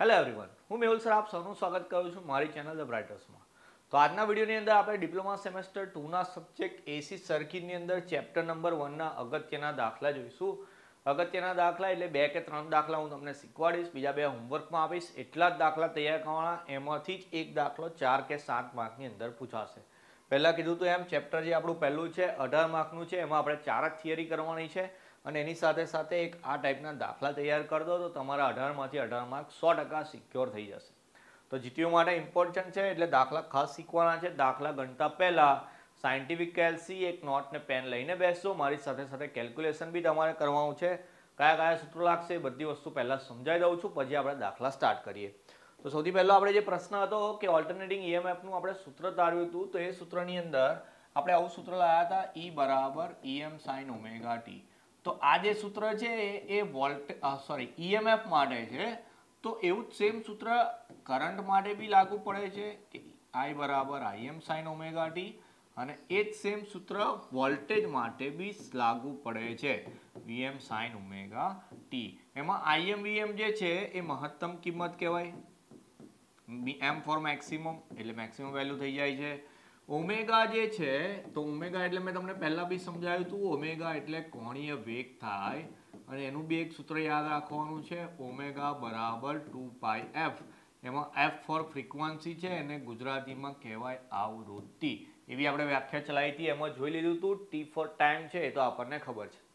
hello everyone હું Mehul sir આપ સૌનું સ્વાગત કરું છું મારી ચેનલ ધ બ્રાઇટર્સમાં તો આજના વિડીયોની અંદર આપણે ડિપ્લોમા સેમેસ્ટર ટુના સબ્જેક્ટ એસી સર્કિટની અંદર ચેપ્ટર નંબર વનના અગત્યના દાખલા જોઈશું અગત્યના દાખલા એટલે બે કે ત્રણ દાખલા હું તમને શીખવાડીશ બીજા બે હોમવર્કમાં આપીશ એટલા જ દાખલા તૈયાર કરવાના એમાંથી જ એક દાખલો ચાર કે સાત માર્કની અંદર પૂછાશે પહેલાં કીધું તો એમ ચેપ્ટર જે આપણું પહેલું છે અઢાર માર્કનું છે એમાં આપણે ચાર જ થિયરી કરવાની છે અને એની સાથે સાથે એક આ ટાઈપના દાખલા તૈયાર કરી દો તો તમારા અઢારમાંથી અઢાર માર્ક સો ટકા સિક્યોર થઈ જશે તો જીટીયુ માટે ઇમ્પોર્ટન્ટ છે એટલે દાખલા ખાસ શીખવાના છે દાખલા ગણતા પહેલાં સાયન્ટિફિક કેલ્સી એક નોટ ને પેન લઈને બેસજો મારી સાથે સાથે કેલ્ક્યુલેશન બી તમારે કરવાનું છે કયા કયા સૂત્રો લાગશે એ બધી વસ્તુ પહેલાં સમજાવી દઉં છું પછી આપણે દાખલા સ્ટાર્ટ કરીએ તો સૌથી પહેલાં આપણે જે પ્રશ્ન હતો કે ઓલ્ટરનેટિંગ ઈએમએફનું આપણે સૂત્ર તારવ્યું હતું તો એ સૂત્રની અંદર આપણે આવું સૂત્ર લાવ્યા હતા ઈ e બરાબર ઈએમ સાઇન ઓમેગા ટી તો આ જે સૂત્ર છે એ વોલ્ટ સોરી ઈએમએફ e માટે છે તો એવું જ સેમ સૂત્ર કરંટ માટે બી લાગુ પડે છે કે આઈ બરાબર આઈએમ સાઇન ઓમેગા અને એ જ સેમ સૂત્ર વોલ્ટેજ માટે બી લાગુ પડે છે વીએમ સાઇન ઉમેગા ટી એમાં આઈએમ વીએમ જે છે એ મહત્તમ કિંમત કહેવાય એમ ફોર મેક્સિમમ એટલે મેક્સિમમ વેલ્યુ થઈ જાય છે ઓમેગા જે છે તો ઓમેગા એટલે મેં તમને પહેલાં બી સમજાવ્યું હતું ઓમેગા એટલે કોણીય વેગ થાય અને એનું બી એક સૂત્ર યાદ રાખવાનું છે ઓમેગા બરાબર ટુ પાય એફ એમાં એફ ફોર ફ્રિકવન્સી છે એને ગુજરાતીમાં કહેવાય આવૃત્તિ એવી આપણે વ્યાખ્યા ચલાવી હતી એમાં જોઈ લીધું હતું ટી ફોર ટાઈમ છે એ તો આપણને ખબર છે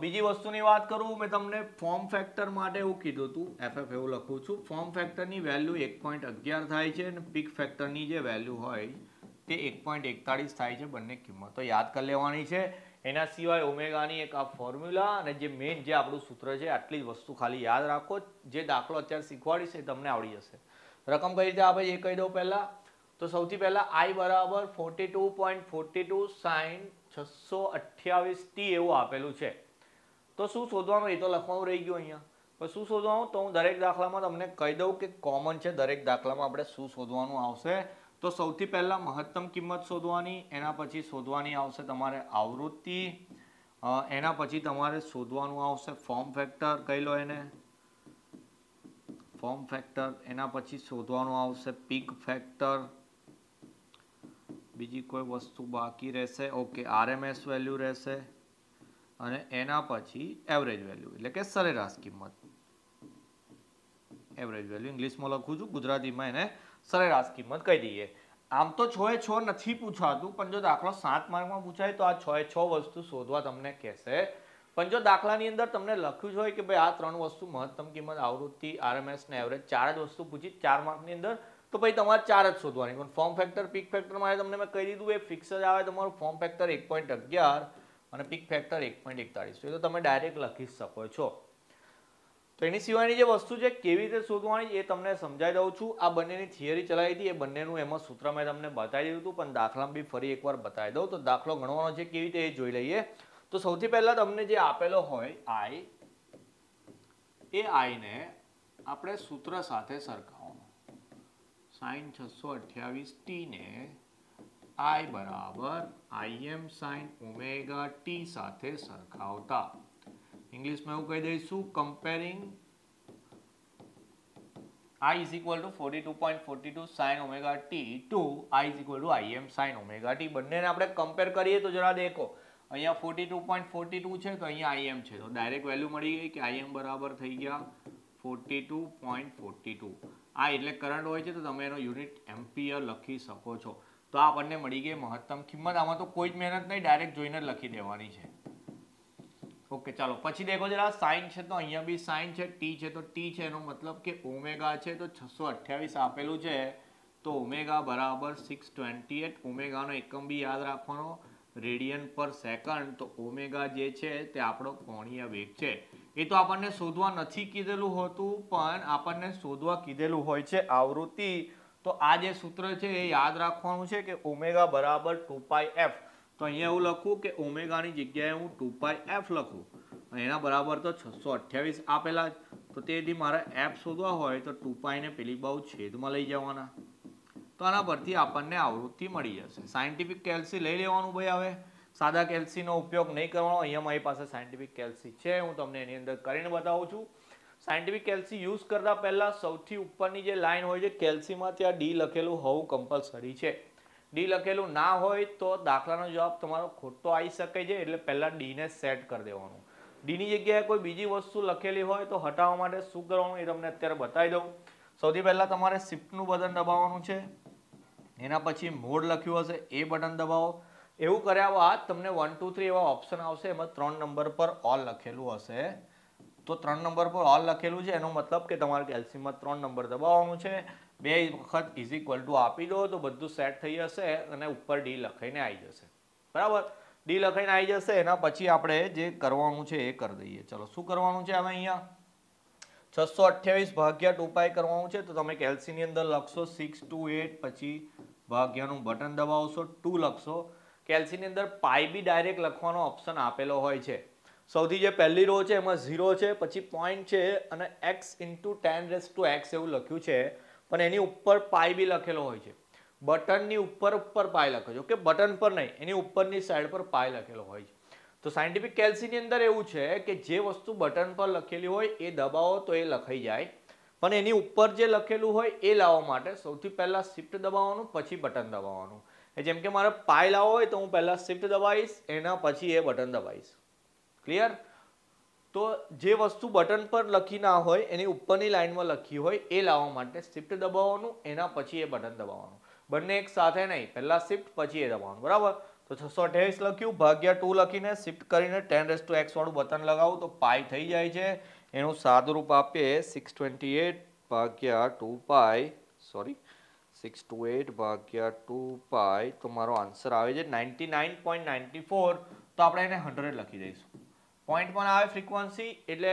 બીજી વસ્તુની વાત કરું મેં તમને ફોર્મ ફેક્ટર માટે એવું કીધું હતું એફએફ એવું લખું છું ફોર્મ ફેક્ટરની વેલ્યુ એક પોઈન્ટ અગિયાર થાય છે અને પીક ફેક્ટરની જે વેલ્યુ હોય તે એક પોઈન્ટ એકતાળીસ થાય છે બંને કિંમતો તો યાદ કરી લેવાની છે એના સિવાય ઓમેગાની એક આ ફોર્મ્યુલા અને જે મેઇન જે આપણું સૂત્ર છે આટલી જ વસ્તુ ખાલી યાદ રાખો જે દાખલો અત્યારે શીખવાડીશ એ તમને આવડી જશે રકમ કઈ રીતે આપણે એ કહી દઉં પહેલાં તો સૌથી પહેલાં આઈ બરાબર forty two point forty two sine છસો અઠ્યાવીસ ટી એવું આપેલું છે તો શું શોધવાનું એ તો લખવાનું રહી ગયું અહીંયા પણ શું શોધવાનું તો હું દરેક દાખલામાં તમને કહી દઉં કે કોમન છે દરેક દાખલામાં આપણે શું શોધવાનું આવશે તો સૌથી પહેલાં મહત્તમ કિંમત શોધવાની એના પછી શોધવાની આવશે તમારે આવૃત્તિ એના પછી તમારે શોધવાનું આવશે ફોર્મ ફેક્ટર કહી લો એને ફોર્મ ફેક્ટર એના પછી શોધવાનું આવશે પીક ફેક્ટર બીજી કોઈ વસ્તુ બાકી રહેશે ઓકે આરએમએસ વેલ્યુ રહેશે અને એના પછી એવરેજ વેલ્યુ એટલે કે સરેરાશ કિંમત એવરેજ વેલ્યુ ઇંગ્લિશમાં લખું છું ગુજરાતીમાં એને સરેરાશ કિંમત કહી દઈએ આમ તો છ એ છ નથી પૂછાતું પણ જો દાખલો સાત માર્કમાં પૂછાય તો આ છ એ છ વસ્તુ શોધવા તમને કહેશે પણ જો દાખલાની અંદર તમને લખ્યું જ હોય કે ભાઈ આ ત્રણ વસ્તુ મહત્તમ કિંમત આવૃત્તિ આરએમએસ ને એવરેજ ચાર જ વસ્તુ પૂછી ચાર માર્કની અંદર તો પછી તમારે ચાર જ શોધવાની પણ ફોર્મ ફેક્ટર પીક ફેક્ટર માટે તમને મેં કહી દીધું એ ફિક્સ જ આવે તમારું ફોર્મ ફેક્ટર એક પોઈન્ટ અગિયાર અને પીક ફેક્ટર એક પોઈન્ટ એકતાળીસ એ તો તમે ડાયરેક્ટ લખી શકો છો તો એની સિવાયની જે વસ્તુ છે કેવી રીતે શોધવાની એ તમને સમજાવી દઉં છું આ બંનેની થિયરી ચલાવી હતી એ બંનેનું એમાં સૂત્ર મેં તમને બતાવી દીધું હતું પણ દાખલામાં બી ફરી એકવાર બતાવી દઉં તો દાખલો ગણવાનો છે કેવી રીતે એ જોઈ લઈએ તો સૌથી પહેલાં તમને જે આપેલો હોય આઈ એ આઈને આપણે સૂત્ર સાથે સરખાવવાનું sin 628t ने i बराबर im sin omega t સાથે સરખાवता इंग्लिश મે હું કહી દઈ સુ કમ્પેરીંગ i = 42.42 sin omega t 2 i = im sin omega t બંનેને આપણે કમ્પેર કરીએ તો जरा देखो અહીંયા 42.42 છે તો અહીંયા im છે તો ડાયરેક્ટ વેલ્યુ મળી ગઈ કે im બરાબર થઈ ગયા ફોર્ટી આ એટલે કરંટ હોય છે તો તમે એનો યુનિટ એમ્પિયર લખી શકો છો તો આ આપણને મળી ગઈ મહત્તમ કિંમત આમાં તો કોઈ જ મહેનત નહીં ડાયરેક્ટ જોઈને જ લખી દેવાની છે ઓકે ચાલો પછી દેખો જરા સાઇન છે તો અહીંયા બી સાઇન છે ટી છે તો ટી છે એનો મતલબ કે ઓમેગા છે તો છસો અઠ્યાવીસ આપેલું છે તો ઓમેગા બરાબર સિક્સ ટ્વેન્ટી એટ ઓમેગાનો એકમ બી યાદ રાખવાનો રેડિયન પર સેકન્ડ તો ઓમેગા જે છે તે આપણો કોણીય વેગ છે એ તો આપણને શોધવા નથી કીધેલું હોતું પણ આપણને શોધવા કીધેલું હોય છે આવૃત્તિ તો આ જે સૂત્ર છે એ યાદ રાખવાનું છે કે ઓમેગા બરાબર ટુ પાઈ એફ તો અહીંયા એવું લખું કે ઓમેગાની જગ્યાએ હું ટુ પાઈ એફ લખું એના બરાબર તો છસો અઠ્યાવીસ આપેલા તો તેથી મારે એફ શોધવા હોય તો ટુ પાઈને પેલી બહુ છેદમાં લઈ જવાના તો આના પરથી આપણને આવૃત્તિ મળી જશે સાયન્ટિફિક કેલ્સી લઈ લેવાનું ભાઈ હવે સાદા કેલ્સીનો ઉપયોગ નહીં કરવાનો અહીંયા મારી પાસે સાયન્ટિફિક કેલ્સી છે હું તમને એની અંદર કરીને બતાવું છું સાયન્ટિફિક કેલ્સી યુઝ કરતા પહેલાં સૌથી ઉપરની જે લાઈન હોય છે કેલ્સીમાં ત્યાં ડી લખેલું હોવું કમ્પલસરી છે ડી લખેલું ના હોય તો દાખલાનો જવાબ તમારો ખોટો આવી શકે છે એટલે પહેલાં ડીને સેટ કરી દેવાનું ડીની જગ્યાએ કોઈ બીજી વસ્તુ લખેલી હોય તો હટાવવા માટે શું કરવાનું એ તમને અત્યારે બતાવી દઉં સૌથી પહેલાં તમારે શિફ્ટનું બટન દબાવવાનું છે એના પછી મોડ લખ્યું હશે એ બટન દબાવો એવું કર્યા બાદ તમને વન ટુ થ્રી એવા ઓપ્શન આવશે એમાં ત્રણ નંબર પર ઓલ લખેલું હશે તો ત્રણ નંબર પર ઓલ લખેલું છે એનો મતલબ કે તમારે કેલ્સીમાં ત્રણ નંબર દબાવવાનું છે બે વખત ઇઝ ઇક્વલ ટુ આપી દો તો બધું સેટ થઈ જશે અને ઉપર ડી લખાઈને આવી જશે બરાબર ડી લખાઈને આવી જશે એના પછી આપણે જે કરવાનું છે એ કરી દઈએ ચલો શું કરવાનું છે હવે અહીંયા છસો અઠ્યાવીસ ભાગ્યા ટુ પાય કરવાનું છે તો તમે કેલ્સીની અંદર લખશો સિક્સ ટુ એટ પછી ભાગ્યાનું બટન દબાવશો ટુ લખશો કેલ્સીની અંદર પાઈ બી ડાયરેક્ટ લખવાનો ઓપ્શન આપેલો હોય છે સૌથી જે પહેલી રો છે એમાં ઝીરો છે પછી પોઈન્ટ છે અને X into ten raise to X એવું લખ્યું છે પણ એની ઉપર પાઈ બી લખેલો હોય છે બટનની ઉપર ઉપર પાય લખો છો કે બટન પર નહીં એની ઉપરની સાઈડ પર પાય લખેલો હોય છે તો સાયન્ટિફિક કેલ્સીની અંદર એવું છે કે જે વસ્તુ બટન પર લખેલી હોય એ દબાવો તો એ લખાઈ જાય પણ એની ઉપર જે લખેલું હોય એ લાવવા માટે સૌથી પહેલાં શિફ્ટ દબાવવાનું પછી બટન દબાવવાનું જેમ કે મારે પાય લાવો હોય તો હું પહેલાં શિફ્ટ દબાવીશ એના પછી એ બટન દબાવીશ ક્લિયર તો જે વસ્તુ બટન પર લખી ના હોય એની ઉપરની લાઇનમાં લખી હોય એ લાવવા માટે શિફ્ટ દબાવવાનું એના પછી એ બટન દબાવવાનું બંને એક સાથે નહીં પહેલાં શિફ્ટ પછી એ દબાવવાનું બરાબર તો છસો અઠ્યાવીસ લખ્યું ભાગ્યા ટુ લખીને શિફ્ટ કરીને ટેન રેસ ટુ વાળું બટન લગાવું તો પાય થઈ જાય છે એનું સાદું રૂપ આપીએ સિક્સ ટ્વેન્ટી એટ ભાગ્યા two pi sorry six two eight ભાગ્યા ટુ પાય તો મારો આન્સર આવે છે ninety nine point ninety four તો આપણે એને હંડ્રેડ લખી દઈશું પોઈન્ટ પણ આવે ફ્રીક્વન્સી એટલે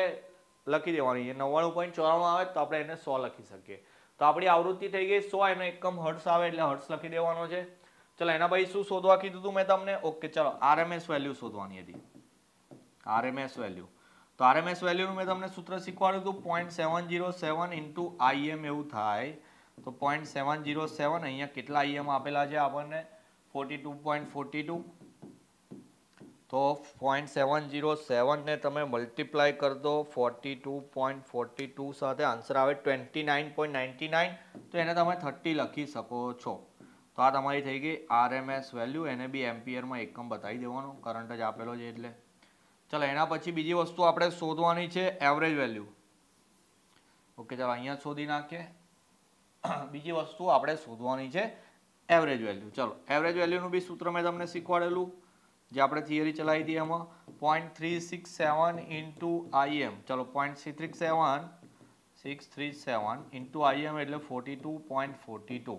લખી દેવાની છે નવ્વાણું પોઈન્ટ ચોરાણું આવે તો આપણે એને સો લખી શકીએ તો આપણી આવૃત્તિ થઈ ગઈ સો એનો એકમ હર્ટ્સ આવે એટલે હર્ટ્સ લખી દેવાનો છે ચલો એના પછી શું શોધવા કીધું હતું મેં તમને ઓકે ચલો આરએમએસ વેલ્યુ શોધવાની હતી આરએમએસ વેલ્યુ તો આરએમએસ વેલ્યુનું મેં તમને સૂત્ર શીખવાડ્યું હતું point seven zero seven into IM એવું થાય તો પોઈન્ટ સેવન જીરો સેવન અહીંયા કેટલા આઈએમ આપેલા છે આપણને forty two point forty two તો પોઈન્ટ સેવન જીરો સેવનને તમે મલ્ટીપ્લાય કર forty two point forty two સાથે આન્સર આવે twenty nine point ninety nine તો એને તમે થર્ટી લખી શકો છો તો આ તમારી થઈ ગઈ આરએમએસ વેલ્યુ એને બી એમ્પિયરમાં એકમ બતાવી દેવાનો કરંટ જ આપેલો છે એટલે ચાલો એના પછી બીજી વસ્તુ આપણે શોધવાની છે એવરેજ વેલ્યુ ઓકે ચાલો અહીંયા શોધી નાખીએ બીજી વસ્તુ આપણે શોધવાની છે એવરેજ વેલ્યુ ચલો એવરેજ વેલ્યુનું બી સૂત્ર મેં તમને શીખવાડેલું જે આપણે થિયરી ચલાવી હતી એમાં point three six seven into IM ચલો point three three seven six three seven into IM એટલે forty two point forty two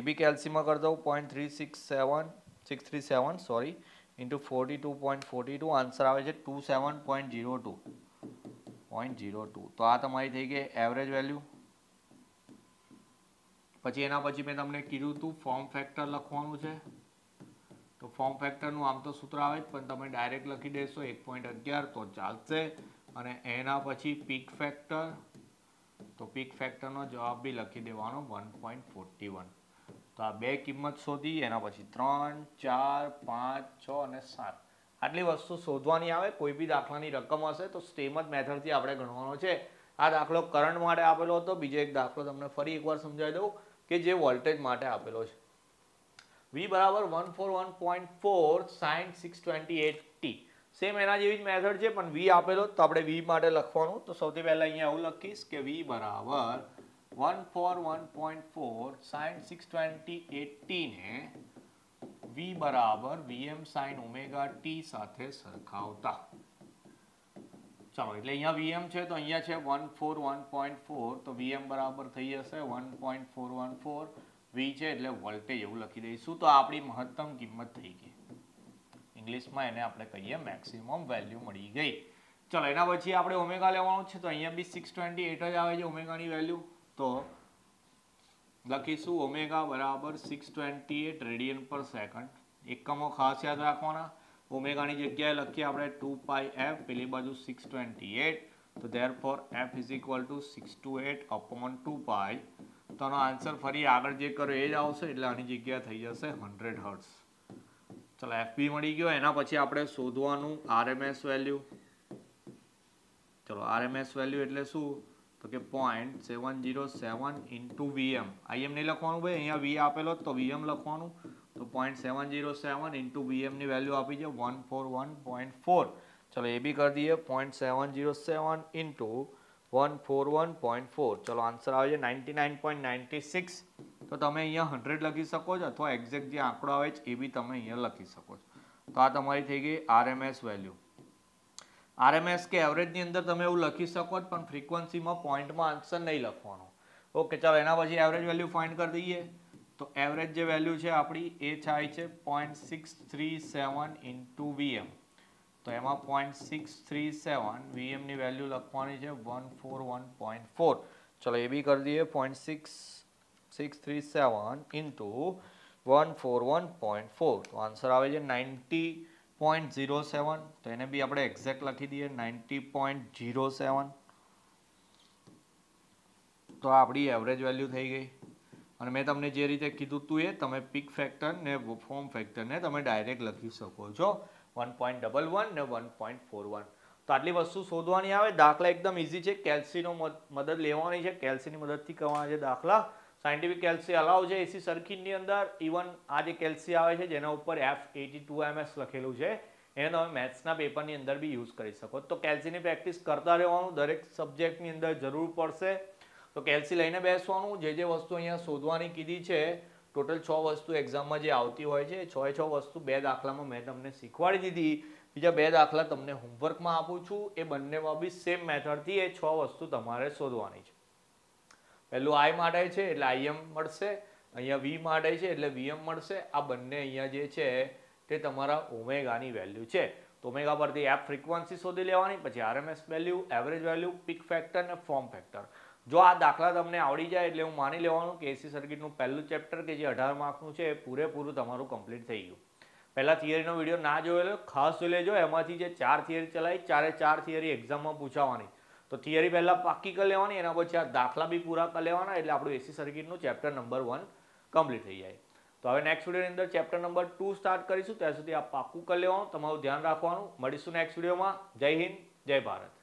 એ બી કેલ્સીમાં કરી દઉં point three six seven six three seven sorry into forty two point forty two answer આવે છે two seven point zero two point zero two તો આ તમારી થઈ ગઈ એવરેજ વેલ્યુ પછી એના પછી મેં તમને કીધું હતું ફોર્મ ફેક્ટર લખવાનું છે તો ફોર્મ ફેક્ટરનું આમ તો સૂત્ર આવે જ પણ તમે ડાયરેક્ટ લખી દેશો એક પોઈન્ટ અગિયાર તો ચાલશે અને એના પછી પીક ફેક્ટર તો પીક ફેક્ટરનો જવાબ બી લખી દેવાનો વન પોઈન્ટ ફોર્ટી વન તો આ બે કિંમત શોધી એના પછી ત્રણ ચાર પાંચ છ અને સાત આટલી વસ્તુ શોધવાની આવે કોઈ બી દાખલાની રકમ હશે તો સ્ટેમ જ મેથડથી આપણે ગણવાનો છે આ દાખલો કરંટ માટે આપેલો હતો બીજો એક દાખલો તમને ફરી એકવાર સમજાવી દઉં કે જે વોલ્ટેજ માટે આપેલો છે વી બરાબર one four one point four sine six twenty eight T same એના જેવી જ મેથડ છે પણ વી આપેલો તો આપણે વી માટે લખવાનું તો સૌથી પહેલાં અહીંયા હું લખીશ કે વી બરાબર one four one point four sine six twenty eight ટીને વી બરાબર વીએમ સાઇન ઉમેગા ટી સાથે સરખાવતા ચાલો એટલે અહીંયા વીએમ છે તો અહીંયા છે one four one point four તો વીએમ બરાબર થઈ જશે one point four one four V છે એટલે વોલ્ટેજ એવું લખી દઈશું તો આપણી મહત્તમ કિંમત થઈ ગઈ ઇંગ્લિશમાં એને આપણે કહીએ મેક્સિમમ વેલ્યુ મળી ગઈ ચલો એના પછી આપણે ઓમેગા લેવાનું છે તો અહીંયા બી સિક્સ ટ્વેન્ટી એટ જ આવે છે ઓમેગાની વેલ્યુ તો લખીશું ઓમેગા બરાબર six twenty eight radian per second એકમો ખાસ યાદ રાખવાના ઓમેગાની જગ્યાએ લખીએ આપણે ટુ પાઈ એફ પેલી બાજુ સિક્સ ટ્વેન્ટી એટ તો therefore F is equal to six two eight upon two pi તો આનો આન્સર ફરી આગળ જે કરો એ જ આવશે એટલે આની જગ્યા થઈ જશે હંડ્રેડ હર્ટ્સ ચલો એફબી મળી ગયો એના પછી આપણે શોધવાનું આરએમએસ વેલ્યુ ચલો આરએમએસ વેલ્યુ એટલે શું તો કે point seven zero seven into VM IM નહીં લખવાનું ભાઈ અહીંયા વી આપેલો તો વીએમ લખવાનું તો point seven zero seven into વીએમની વેલ્યુ આપી છે one four one point four ચલો એ બી કરી દઈએ point seven zero seven into one four one point four ચલો આન્સર આવે છે ninety nine point ninety six તો તમે અહીંયા હંડ્રેડ લખી શકો છો અથવા એક્ઝેક્ટ જે આંકડો આવે છે એ બી તમે અહીંયા લખી શકો છો તો આ તમારી થઈ ગઈ આરએમએસ વેલ્યુ આરએમએસ કે એવરેજની અંદર તમે એવું લખી શકો છો પણ ફ્રીક્વન્સીમાં પોઈન્ટમાં આન્સર નહીં લખવાનો ઓકે ચાલો એના પછી એવરેજ વેલ્યુ ફાઇન્ડ કરી દઈએ તો એવરેજ જે વેલ્યુ છે આપણી એ થાય છે point six three seven into VM તો એમાં પોઈન્ટ સિક્સ થ્રી સેવન વીએમની વેલ્યુ લખવાની છે one four one point four ચલો એ બી કરી દઈએ point six six three seven into one four one point four તો આન્સર આવે છે નાઇન્ટી પોઈન્ટ ઝીરો સેવન તો એને બી આપણે એક્ઝેક્ટ લખી દઈએ નાઇન્ટી પોઈન્ટ ઝીરો સેવન તો આપણી એવરેજ વેલ્યુ થઈ ગઈ અને મેં તમને જે રીતે કીધું હતું એ તમે પીક ફેક્ટર ને ફોર્મ ફેક્ટરને તમે ડાયરેક્ટ લખી શકો છો વન પોઈન્ટ ડબલ વન ને વન પોઈન્ટ ફોર વન તો આટલી વસ્તુ શોધવાની આવે દાખલા એકદમ ઇઝી છે કેલ્સીનો મદદ લેવાની છે કેલ્સીની મદદથી કરવાના છે દાખલા સાયન્ટિફિક કેલ્સી અલાવ છે એસી સરખીની અંદર ઇવન આ જે કેલ્સી આવે છે જેના ઉપર એફ એટી ટુ એમએસ લખેલું છે એને તમે મેથ્સના પેપરની અંદર બી યુઝ કરી શકો તો કેલ્સીની પ્રેક્ટિસ કરતા રહેવાનું દરેક સબ્જેક્ટની અંદર જરૂર પડશે તો કેલ્સી લઈને બેસવાનું જે જે વસ્તુ અહીંયા શોધવાની કીધી છે ટોટલ છ વસ્તુ એક્ઝામમાં જે આવતી હોય છે છ છ વસ્તુ બે દાખલામાં મેં તમને શીખવાડી દીધી બીજા બે દાખલા તમને હોમવર્કમાં આપું છું એ બંનેમાં બી સેમ મેથડથી એ છ વસ્તુ તમારે શોધવાની છે પહેલું આઈ માટે છે એટલે આઈએમ મળશે અહીંયા વી માટે છે એટલે વીએમ મળશે આ બંને અહીંયા જે છે તે તમારા ઓમેગાની વેલ્યુ છે તો ઓમેગા પરથી એપ ફ્રીક્વન્સી શોધી લેવાની પછી RMS value average value peak factor અને ફોર્મ ફેક્ટર જો આ દાખલા તમને આવડી જાય એટલે હું માની લેવાનું કે એસી સર્કિટનું પહેલું ચેપ્ટર કે જે અઢાર માર્ક્સનું છે એ પૂરેપૂરું તમારું કમ્પ્લીટ થઈ ગયું પહેલાં થિયરીનો વિડીયો ના જોયેલો ખાસ જોઈ લેજો એમાંથી જે ચાર થિયરી ચલાવી ચારે ચાર થિયરી એક્ઝામમાં પૂછાવાની તો થિયરી પહેલાં પાકી કરી લેવાની એના પછી આ દાખલા બી પૂરા કરી લેવાના એટલે આપણું એસી સર્કિટનું ચેપ્ટર નંબર વન કમ્પ્લીટ થઈ જાય તો હવે નેક્સ્ટ વિડીયોની અંદર ચેપ્ટર નંબર ટુ સ્ટાર્ટ કરીશું ત્યાં સુધી આ પાકું કરી લેવાનું તમારું ધ્યાન રાખવાનું મળીશું નેક્સ્ટ વિડીયોમાં જય હિન્દ જય ભારત